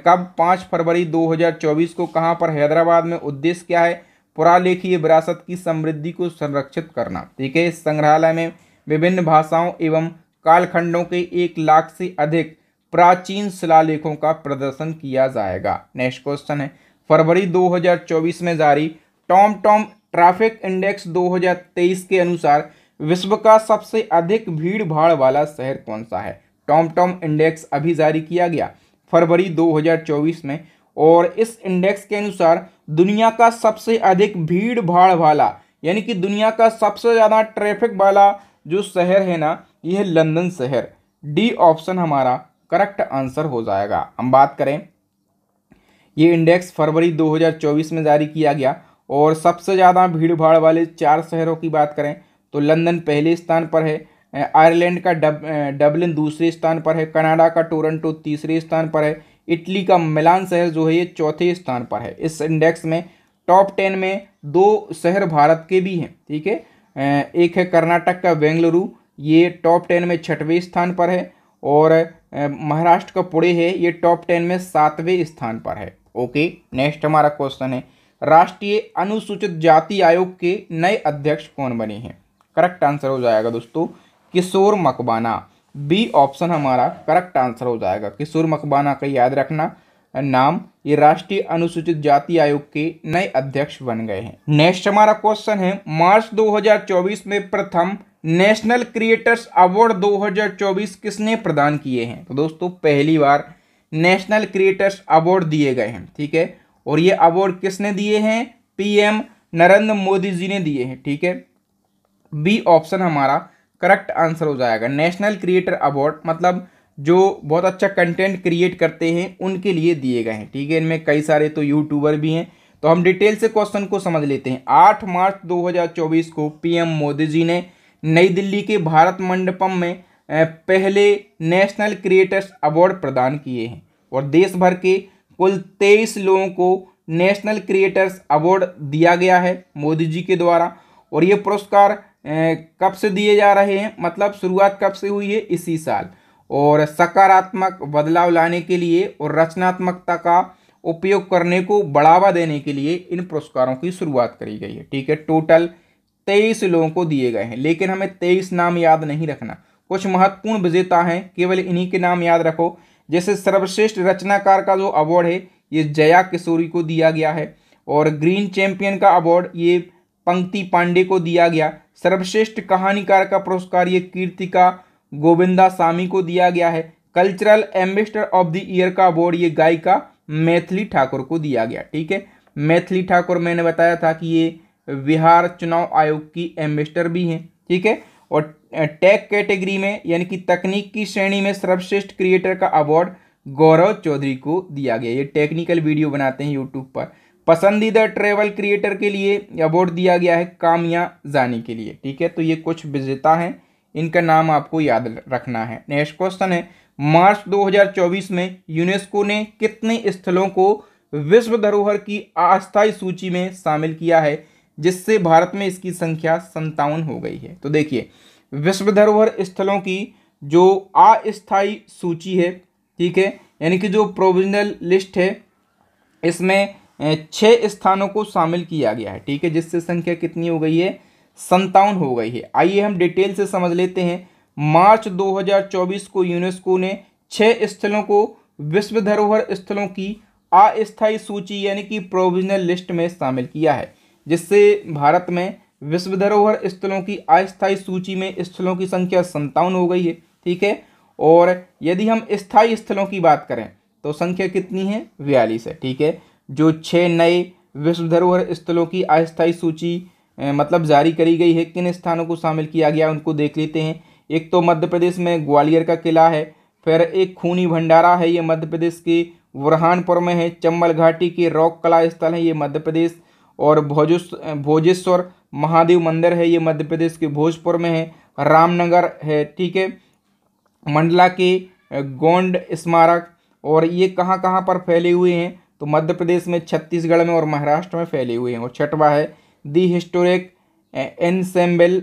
कब पाँच फरवरी 2024 को कहाँ पर हैदराबाद में उद्देश्य क्या है पुरालेखीय विरासत की समृद्धि को संरक्षित करना ठीक है इस संग्रहालय में विभिन्न भाषाओं एवं कालखंडों के एक लाख से अधिक प्राचीन शिलालेखों का प्रदर्शन किया जाएगा नेक्स्ट क्वेश्चन है फरवरी 2024 में जारी टॉम टॉम ट्रैफिक इंडेक्स 2023 के अनुसार विश्व का सबसे अधिक भीड़ भाड़ वाला शहर कौन सा है टॉम टॉम इंडेक्स अभी जारी किया गया फरवरी 2024 में और इस इंडेक्स के अनुसार दुनिया का सबसे अधिक भीड़ भाड़ वाला यानी कि दुनिया का सबसे ज़्यादा ट्रैफिक वाला जो शहर है ना यह लंदन शहर डी ऑप्शन हमारा करेक्ट आंसर हो जाएगा हम बात करें ये इंडेक्स फरवरी 2024 में जारी किया गया और सबसे ज़्यादा भीड़ भाड़ वाले चार शहरों की बात करें तो लंदन पहले स्थान पर है आयरलैंड का डब डबलिन दूसरे स्थान पर है कनाडा का टोरंटो तीसरे स्थान पर है इटली का मिलान शहर जो है ये चौथे स्थान पर है इस इंडेक्स में टॉप टेन में दो शहर भारत के भी हैं ठीक है थीके? एक है कर्नाटक का बेंगलुरु ये टॉप टेन में छठवें स्थान पर है और महाराष्ट्र का पुणे है ये टॉप टेन में सातवें स्थान पर है ओके नेक्स्ट हमारा क्वेश्चन है राष्ट्रीय अनुसूचित जाति आयोग के नए अध्यक्ष कौन बने हैं करेक्ट आंसर हो जाएगा दोस्तों किशोर मकबाना बी ऑप्शन हमारा करेक्ट आंसर हो जाएगा किशोर मकबाना का याद रखना नाम ये राष्ट्रीय अनुसूचित जाति आयोग के नए अध्यक्ष बन गए हैं नेक्स्ट हमारा क्वेश्चन है मार्च 2024 में प्रथम नेशनल क्रिएटर्स अवार्ड 2024 किसने प्रदान किए हैं तो दोस्तों पहली बार नेशनल क्रिएटर्स अवार्ड दिए गए हैं ठीक है और ये अवार्ड किसने दिए हैं पीएम नरेंद्र मोदी जी ने दिए हैं ठीक है बी ऑप्शन हमारा करेक्ट आंसर हो जाएगा नेशनल क्रिएटर अवार्ड मतलब जो बहुत अच्छा कंटेंट क्रिएट करते हैं उनके लिए दिए गए हैं ठीक है इनमें कई सारे तो यूट्यूबर भी हैं तो हम डिटेल से क्वेश्चन को समझ लेते हैं आठ मार्च दो को पी मोदी जी ने नई दिल्ली के भारत मंडपम में पहले नेशनल क्रिएटर्स अवार्ड प्रदान किए हैं और देश भर के कुल तेईस लोगों को नेशनल क्रिएटर्स अवार्ड दिया गया है मोदी जी के द्वारा और ये पुरस्कार कब से दिए जा रहे हैं मतलब शुरुआत कब से हुई है इसी साल और सकारात्मक बदलाव लाने के लिए और रचनात्मकता का उपयोग करने को बढ़ावा देने के लिए इन पुरस्कारों की शुरुआत करी गई है ठीक है टोटल तेईस लोगों को दिए गए हैं लेकिन हमें तेईस नाम याद नहीं रखना कुछ महत्वपूर्ण विजेता हैं केवल इन्हीं के नाम याद रखो जैसे सर्वश्रेष्ठ रचनाकार का जो अवार्ड है ये जया किशोरी को दिया गया है और ग्रीन चैंपियन का अवार्ड ये पंक्ति पांडे को दिया गया सर्वश्रेष्ठ कहानीकार का पुरस्कार ये कीर्तिका गोविंदा सामी को दिया गया है cultural ambassador of the year का अवार्ड ये गायिका मैथिली ठाकुर को दिया गया ठीक है मैथिली ठाकुर मैंने बताया था कि ये बिहार चुनाव आयोग की एम्बेसडर भी हैं ठीक है और टेक कैटेगरी में यानी कि तकनीक की श्रेणी में सर्वश्रेष्ठ क्रिएटर का अवार्ड गौरव चौधरी को दिया गया ये टेक्निकल वीडियो बनाते हैं यूट्यूब पर पसंदीदा ट्रेवल क्रिएटर के लिए अवार्ड दिया गया है कामया जानी के लिए ठीक है तो ये कुछ विजेता हैं इनका नाम आपको याद रखना है नेक्स्ट क्वेश्चन है मार्च 2024 में यूनेस्को ने कितने स्थलों को विश्व धरोहर की अस्थायी सूची में शामिल किया है जिससे भारत में इसकी संख्या संतावन हो गई है तो देखिए विश्व धरोहर स्थलों की जो अस्थायी सूची है ठीक है यानी कि जो प्रोविजनल लिस्ट है इसमें छः स्थानों को शामिल किया गया है ठीक है जिससे संख्या कितनी हो गई है संतावन हो गई है आइए हम डिटेल से समझ लेते हैं मार्च 2024 को यूनेस्को ने छः स्थलों को विश्व धरोहर स्थलों की अस्थायी सूची यानी कि प्रोविजनल लिस्ट में शामिल किया है जिससे भारत में विश्व धरोहर स्थलों की अस्थायी सूची में स्थलों की संख्या संतावन हो गई है ठीक है और यदि हम स्थायी स्थलों की बात करें तो संख्या कितनी है बयालीस है ठीक है जो छः नए विश्व धरोहर स्थलों की अस्थायी सूची मतलब जारी करी गई है किन स्थानों को शामिल किया गया उनको देख लेते हैं एक तो मध्य प्रदेश में ग्वालियर का किला है फिर एक खूनी भंडारा है ये मध्य प्रदेश के बुरहानपुर में है चंबल घाटी के रॉक कला स्थल है ये मध्य प्रदेश और भोजस भोजेश्वर महादेव मंदिर है ये मध्य प्रदेश के भोजपुर में है रामनगर है ठीक है मंडला के गोंड स्मारक और ये कहाँ कहाँ पर फैले हुए हैं तो मध्य प्रदेश में छत्तीसगढ़ में और महाराष्ट्र में फैले हुए हैं और छठवा है the historic ensemble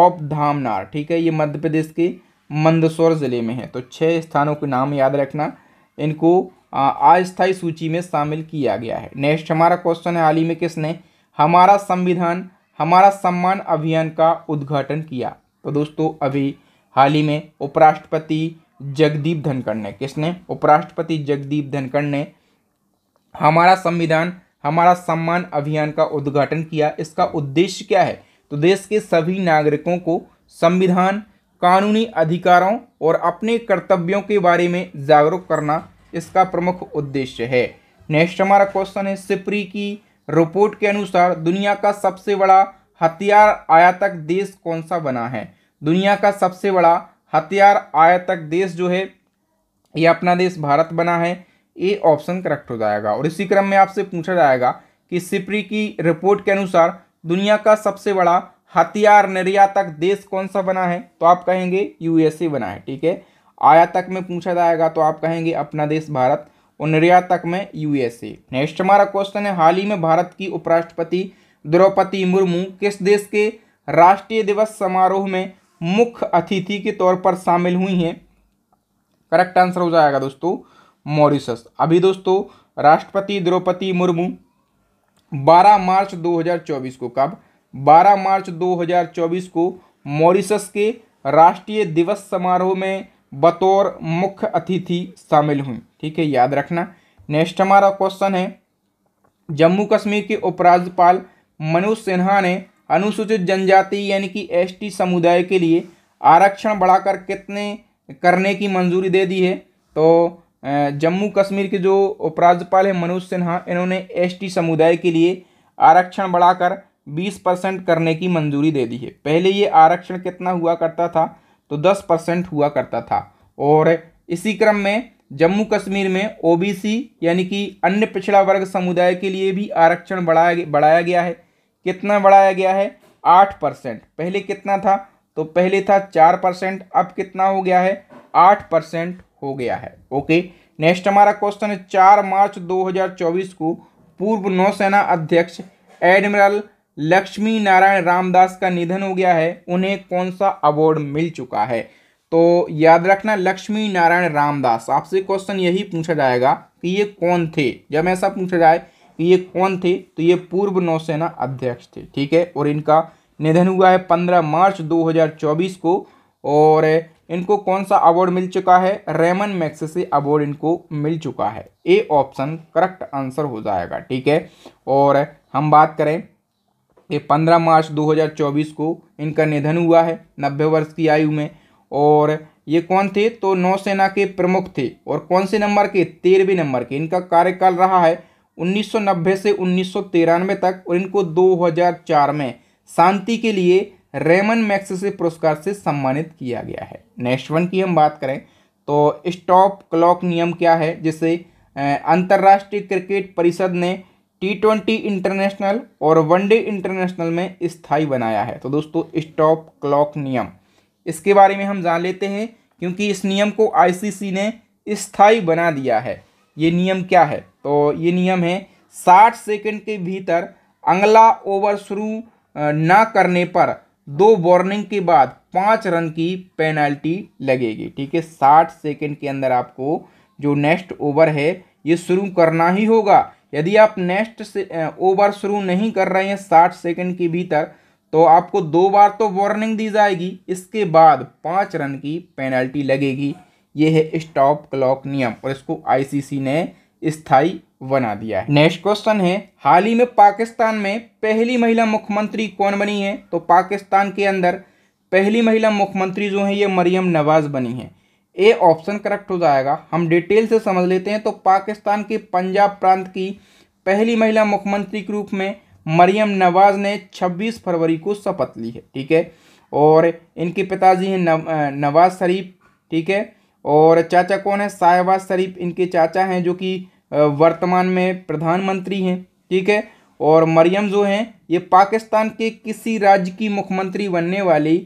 of Dhamnar ठीक है ये मध्य प्रदेश के मंदसौर ज़िले में है तो छः स्थानों के नाम याद रखना इनको अस्थायी सूची में शामिल किया गया है नेक्स्ट हमारा क्वेश्चन है हाल ही में किसने हमारा संविधान हमारा सम्मान अभियान का उद्घाटन किया तो दोस्तों अभी हाल ही में उपराष्ट्रपति जगदीप धनखड़ ने किसने उपराष्ट्रपति जगदीप धनखड़ ने हमारा संविधान हमारा सम्मान अभियान का उद्घाटन किया इसका उद्देश्य क्या है तो देश के सभी नागरिकों को संविधान कानूनी अधिकारों और अपने कर्तव्यों के बारे में जागरूक करना इसका प्रमुख उद्देश्य है नेक्स्ट हमारा क्वेश्चन है सिपरी की रिपोर्ट के अनुसार दुनिया का सबसे बड़ा हथियार आयातक देश कौन सा बना है दुनिया का सबसे बड़ा हथियार आयातक देश जो है ये अपना देश भारत बना है ये ऑप्शन करेक्ट हो जाएगा और इसी क्रम में आपसे पूछा जाएगा कि सिपरी की रिपोर्ट के अनुसार दुनिया का सबसे बड़ा हथियार निर्यातक देश कौन सा बना है तो आप कहेंगे यूएसए बना है ठीक है आयात तक में पूछा जाएगा तो आप कहेंगे अपना देश भारत और निर्यात तक में यूएसए नेक्स्ट हमारा क्वेश्चन है हाल ही में भारत की उपराष्ट्रपति द्रौपदी मुर्मू किस देश के राष्ट्रीय दिवस समारोह में मुख्य अतिथि के तौर पर शामिल हुई हैं करेक्ट आंसर हो जाएगा दोस्तों मॉरिशस अभी दोस्तों राष्ट्रपति द्रौपदी मुर्मू 12 मार्च 2024 को कब 12 मार्च 2024 को मॉरिशस के राष्ट्रीय दिवस समारोह में बतौर मुख्य अतिथि शामिल हुई ठीक है याद रखना नेक्स्ट हमारा क्वेश्चन है जम्मू कश्मीर के उपराज्यपाल मनोज सिन्हा ने अनुसूचित जनजाति यानी कि एसटी समुदाय के लिए आरक्षण बढ़ाकर कितने करने की मंजूरी दे दी है तो जम्मू कश्मीर के जो उपराज्यपाल है मनोज सिन्हा इन्होंने एसटी समुदाय के लिए आरक्षण बढ़ाकर 20 परसेंट करने की मंजूरी दे दी है पहले ये आरक्षण कितना हुआ करता था तो दस परसेंट हुआ करता था और इसी क्रम में जम्मू कश्मीर में ओबीसी यानी कि अन्य पिछड़ा वर्ग समुदाय के लिए भी आरक्षण बढ़ाया बढ़ाया गया है कितना बढ़ाया गया है आठ परसेंट पहले कितना था तो पहले था चार परसेंट अब कितना हो गया है आठ परसेंट हो गया है ओके नेक्स्ट हमारा क्वेश्चन है चार मार्च 2024 को पूर्व नौसेना अध्यक्ष एडमिरल लक्ष्मी नारायण रामदास का निधन हो गया है उन्हें कौन सा अवार्ड मिल चुका है तो याद रखना लक्ष्मी नारायण रामदास आपसे क्वेश्चन यही पूछा जाएगा कि ये कौन थे जब ऐसा पूछा जाए कि ये कौन थे तो ये पूर्व नौसेना अध्यक्ष थे ठीक है और इनका निधन हुआ है पंद्रह मार्च 2024 को और इनको कौन सा अवार्ड मिल चुका है रेमन मैक्स से अवार्ड इनको मिल चुका है ए ऑप्शन करेक्ट आंसर हो जाएगा ठीक है और हम बात करें ये पंद्रह मार्च 2024 को इनका निधन हुआ है नब्बे वर्ष की आयु में और ये कौन थे तो नौसेना के प्रमुख थे और कौन से नंबर के तेरहवें नंबर के इनका कार्यकाल रहा है 1990 से उन्नीस तक और इनको 2004 में शांति के लिए रेमन से पुरस्कार से सम्मानित किया गया है नेक्स्ट वन की हम बात करें तो स्टॉप क्लॉक नियम क्या है जिसे अंतर्राष्ट्रीय क्रिकेट परिषद ने टी ट्वेंटी इंटरनेशनल और वनडे इंटरनेशनल में स्थाई बनाया है तो दोस्तों स्टॉप क्लॉक नियम इसके बारे में हम जान लेते हैं क्योंकि इस नियम को आईसीसी ने स्थाई बना दिया है ये नियम क्या है तो ये नियम है साठ सेकंड के भीतर अगला ओवर शुरू ना करने पर दो वार्निंग के बाद पाँच रन की पेनल्टी लगेगी ठीक है साठ सेकंड के अंदर आपको जो नेक्स्ट ओवर है ये शुरू करना ही होगा यदि आप नेक्स्ट से ओवर शुरू नहीं कर रहे हैं साठ सेकेंड के भीतर तो आपको दो बार तो वार्निंग दी जाएगी इसके बाद पाँच रन की पेनल्टी लगेगी ये है स्टॉप क्लॉक नियम और इसको आईसीसी ने स्थाई बना दिया है नेक्स्ट क्वेश्चन है हाल ही में पाकिस्तान में पहली महिला मुख्यमंत्री कौन बनी है तो पाकिस्तान के अंदर पहली महिला मुख्यमंत्री जो है ये मरियम नवाज बनी है ए ऑप्शन करेक्ट हो जाएगा हम डिटेल से समझ लेते हैं तो पाकिस्तान के पंजाब प्रांत की पहली महिला मुख्यमंत्री के रूप में मरियम नवाज ने 26 फरवरी को शपथ ली है ठीक है और इनके पिताजी हैं नव, नवाज शरीफ ठीक है और चाचा कौन है शाहबाज शरीफ इनके चाचा हैं जो कि वर्तमान में प्रधानमंत्री हैं ठीक है और मरियम जो हैं ये पाकिस्तान के किसी राज्य की मुख्यमंत्री बनने वाली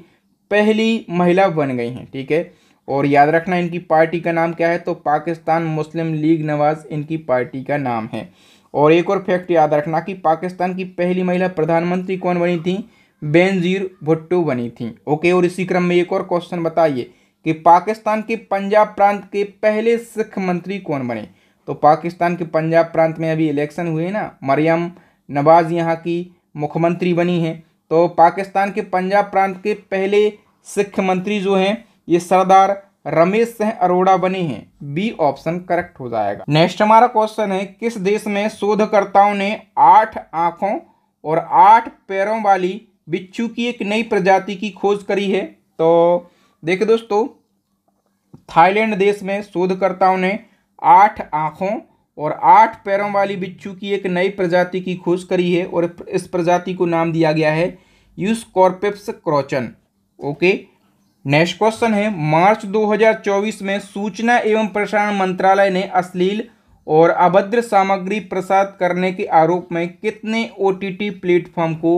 पहली महिला बन गई हैं ठीक है और याद रखना इनकी पार्टी का नाम क्या है तो पाकिस्तान मुस्लिम लीग नवाज इनकी पार्टी का नाम है और एक और फैक्ट याद रखना कि पाकिस्तान की पहली महिला प्रधानमंत्री कौन बनी थी बेनजीर भुट्टो बनी थी ओके और इसी क्रम में एक और क्वेश्चन बताइए कि पाकिस्तान के पंजाब प्रांत के पहले सिख मंत्री कौन बने तो पाकिस्तान के पंजाब प्रांत में अभी इलेक्शन हुए ना मरियम नवाज यहाँ की मुख्यमंत्री बनी है तो पाकिस्तान के पंजाब प्रांत के पहले सिख मंत्री जो हैं ये सरदार रमेश सिंह अरोड़ा बने हैं बी ऑप्शन करेक्ट हो जाएगा नेक्स्ट हमारा क्वेश्चन है किस देश में शोधकर्ताओं ने आठ आंखों और आठ पैरों वाली बिच्छू की एक नई प्रजाति की खोज करी है तो देखिए दोस्तों थाईलैंड देश में शोधकर्ताओं ने आठ आंखों और आठ पैरों वाली बिच्छू की एक नई प्रजाति की खोज करी है और इस प्रजाति को नाम दिया गया है यूस्कॉर्पिप्स क्रोचन ओके नेक्स्ट क्वेश्चन है मार्च 2024 में सूचना एवं प्रसारण मंत्रालय ने अश्लील और अभद्र सामग्री प्रसारित करने के आरोप में कितने ओ प्लेटफॉर्म को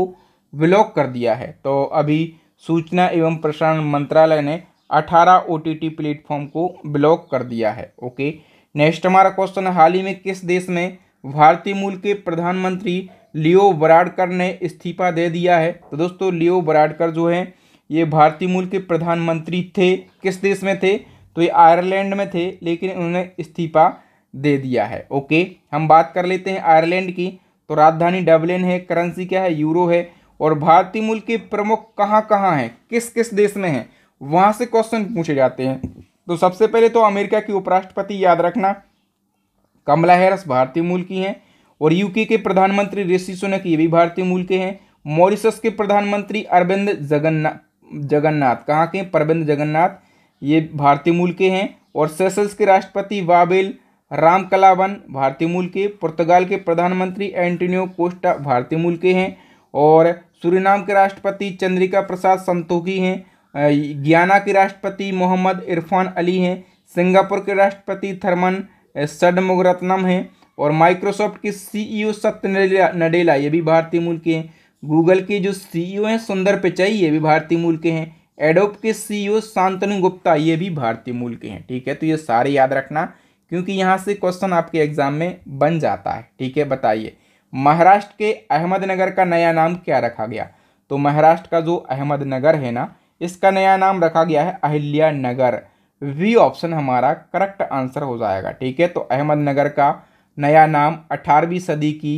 ब्लॉक कर दिया है तो अभी सूचना एवं प्रसारण मंत्रालय ने 18 ओ प्लेटफॉर्म को ब्लॉक कर दिया है ओके नेक्स्ट हमारा क्वेश्चन हाल ही में किस देश में भारतीय मूल के प्रधानमंत्री लियो बराडकर ने इस्तीफा दे दिया है तो दोस्तों लियो बराडकर जो है ये भारतीय मूल के प्रधानमंत्री थे किस देश में थे तो ये आयरलैंड में थे लेकिन उन्होंने इस्तीफा दे दिया है ओके हम बात कर लेते हैं आयरलैंड की तो राजधानी डबलिन है करेंसी क्या है यूरो है और भारतीय मूल के प्रमुख कहाँ कहाँ हैं किस किस देश में हैं वहाँ से क्वेश्चन पूछे जाते हैं तो सबसे पहले तो अमेरिका की उपराष्ट्रपति याद रखना कमला हैरस भारतीय मूल की हैं और यूके के प्रधानमंत्री ऋषि सुनक ये भी भारतीय मूल के हैं मॉरिशस के प्रधानमंत्री अरविंद जगन्ना जगन्नाथ कहाँ के परविंद जगन्नाथ ये भारतीय मूल के हैं और सेसल्स के राष्ट्रपति वाबेल राम कलावन भारतीय मूल के पुर्तगाल के प्रधानमंत्री एंटोनियो कोस्टा भारतीय मूल के हैं और सूरीनाम के राष्ट्रपति चंद्रिका प्रसाद संतोखी हैं गियाना के राष्ट्रपति मोहम्मद इरफान अली हैं सिंगापुर के राष्ट्रपति थर्मन सडमुगरत्नम हैं और माइक्रोसॉफ्ट के सीईओ सत्य नडेला ये भी भारतीय मूल के हैं गूगल के जो सीईओ हैं सुंदर पिचाई ये भी भारतीय मूल के हैं एडोप के सीईओ शांतनु गुप्ता ये भी भारतीय मूल के हैं ठीक है तो ये सारे याद रखना क्योंकि यहाँ से क्वेश्चन आपके एग्जाम में बन जाता है ठीक है बताइए महाराष्ट्र के अहमदनगर का नया नाम क्या रखा गया तो महाराष्ट्र का जो अहमदनगर है ना इसका नया नाम रखा गया है अहिल्या नगर वी ऑप्शन हमारा करेक्ट आंसर हो जाएगा ठीक है तो अहमदनगर का नया नाम अठारहवीं सदी की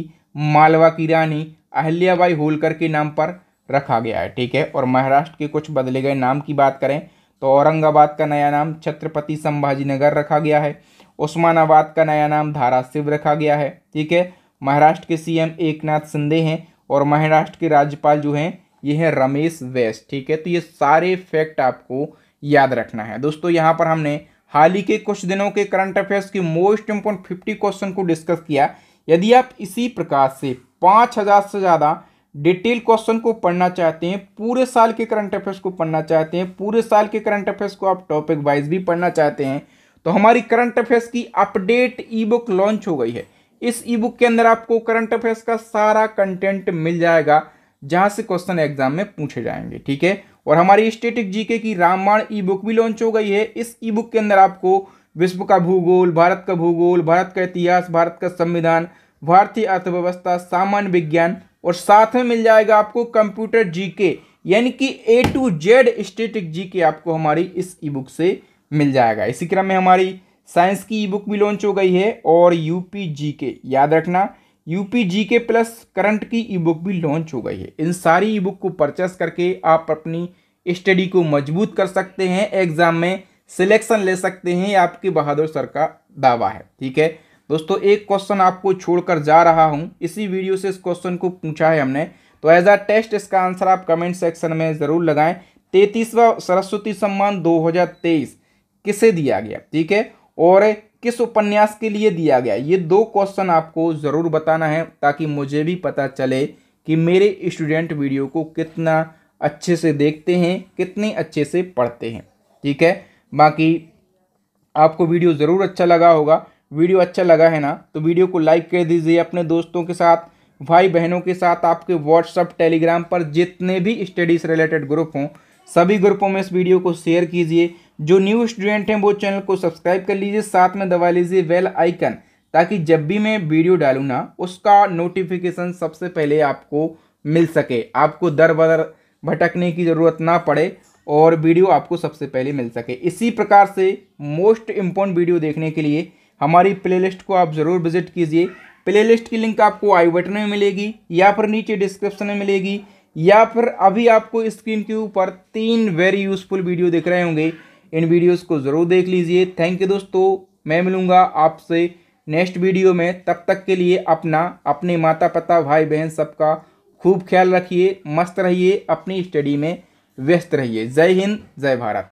मालवा की रानी अहल्याबाई होलकर के नाम पर रखा गया है ठीक है और महाराष्ट्र के कुछ बदले गए नाम की बात करें तो औरंगाबाद का नया नाम छत्रपति संभाजी नगर रखा गया है उस्मानाबाद का नया नाम धारा शिव रखा गया है ठीक है महाराष्ट्र के सीएम एकनाथ शिंदे हैं और महाराष्ट्र के राज्यपाल जो हैं ये हैं रमेश वैस ठीक है तो ये सारे फैक्ट आपको याद रखना है दोस्तों यहाँ पर हमने हाल ही के कुछ दिनों के करंट अफेयर्स की मोस्ट इम्पोर्टेंट फिफ्टी क्वेश्चन को डिस्कस किया यदि आप इसी प्रकार से पाँच हज़ार से ज़्यादा डिटेल क्वेश्चन को पढ़ना चाहते हैं पूरे साल के करंट अफेयर्स को पढ़ना चाहते हैं पूरे साल के करंट अफेयर्स को आप टॉपिक वाइज भी पढ़ना चाहते हैं तो हमारी करंट अफेयर्स की अपडेट ई बुक लॉन्च हो गई है इस ई बुक के अंदर आपको करंट अफेयर्स का सारा कंटेंट मिल जाएगा जहाँ से क्वेश्चन एग्जाम में पूछे जाएंगे ठीक है और हमारी स्टेटिक जीके की रामायण ई बुक भी लॉन्च हो गई है इस ई बुक के अंदर आपको विश्व का भूगोल भारत का भूगोल भारत का इतिहास भारत का संविधान भारतीय अर्थव्यवस्था सामान्य विज्ञान और साथ में मिल जाएगा आपको कंप्यूटर जीके यानी कि A to Z static GK आपको हमारी इस ई बुक से मिल जाएगा इसी क्रम में हमारी साइंस की ई बुक भी लॉन्च हो गई है और यूपी जी के याद रखना यूपी जी के प्लस करंट की ई बुक भी लॉन्च हो गई है इन सारी ई बुक को परचेस करके आप अपनी स्टडी को मजबूत कर सकते हैं एग्ज़ाम में सिलेक्शन ले सकते हैं आपकी बहादुर सर का दावा है ठीक है दोस्तों एक क्वेश्चन आपको छोड़कर जा रहा हूँ इसी वीडियो से इस क्वेश्चन को पूछा है हमने तो एज अ टेस्ट इसका आंसर आप कमेंट सेक्शन में ज़रूर लगाएं तैतीसवा सरस्वती सम्मान 2023 किसे दिया गया ठीक है और किस उपन्यास के लिए दिया गया ये दो क्वेश्चन आपको ज़रूर बताना है ताकि मुझे भी पता चले कि मेरे स्टूडेंट वीडियो को कितना अच्छे से देखते हैं कितने अच्छे से पढ़ते हैं ठीक है बाकी आपको वीडियो ज़रूर अच्छा लगा होगा वीडियो अच्छा लगा है ना तो वीडियो को लाइक कर दीजिए अपने दोस्तों के साथ भाई बहनों के साथ आपके व्हाट्सअप टेलीग्राम पर जितने भी स्टडीज़ रिलेटेड ग्रुप हों सभी ग्रुपों में इस वीडियो को शेयर कीजिए जो न्यू स्टूडेंट हैं वो चैनल को सब्सक्राइब कर लीजिए साथ में दबा लीजिए वेल आइकन ताकि जब भी मैं वीडियो डालूँ ना उसका नोटिफिकेशन सबसे पहले आपको मिल सके आपको दर बदर भटकने की ज़रूरत ना पड़े और वीडियो आपको सबसे पहले मिल सके इसी प्रकार से मोस्ट इम्पोर्टेंट वीडियो देखने के लिए हमारी प्लेलिस्ट को आप ज़रूर विजिट कीजिए प्लेलिस्ट की लिंक आपको आई बटन में मिलेगी या फिर नीचे डिस्क्रिप्शन में मिलेगी या फिर अभी आपको स्क्रीन के ऊपर तीन वेरी यूज़फुल वीडियो दिख रहे होंगे इन वीडियोस को ज़रूर देख लीजिए थैंक यू दोस्तों मैं मिलूँगा आपसे नेक्स्ट वीडियो में तब तक के लिए अपना अपने माता पिता भाई बहन सबका खूब ख्याल रखिए मस्त रहिए अपनी स्टडी में व्यस्त रहिए जय हिंद जय भारत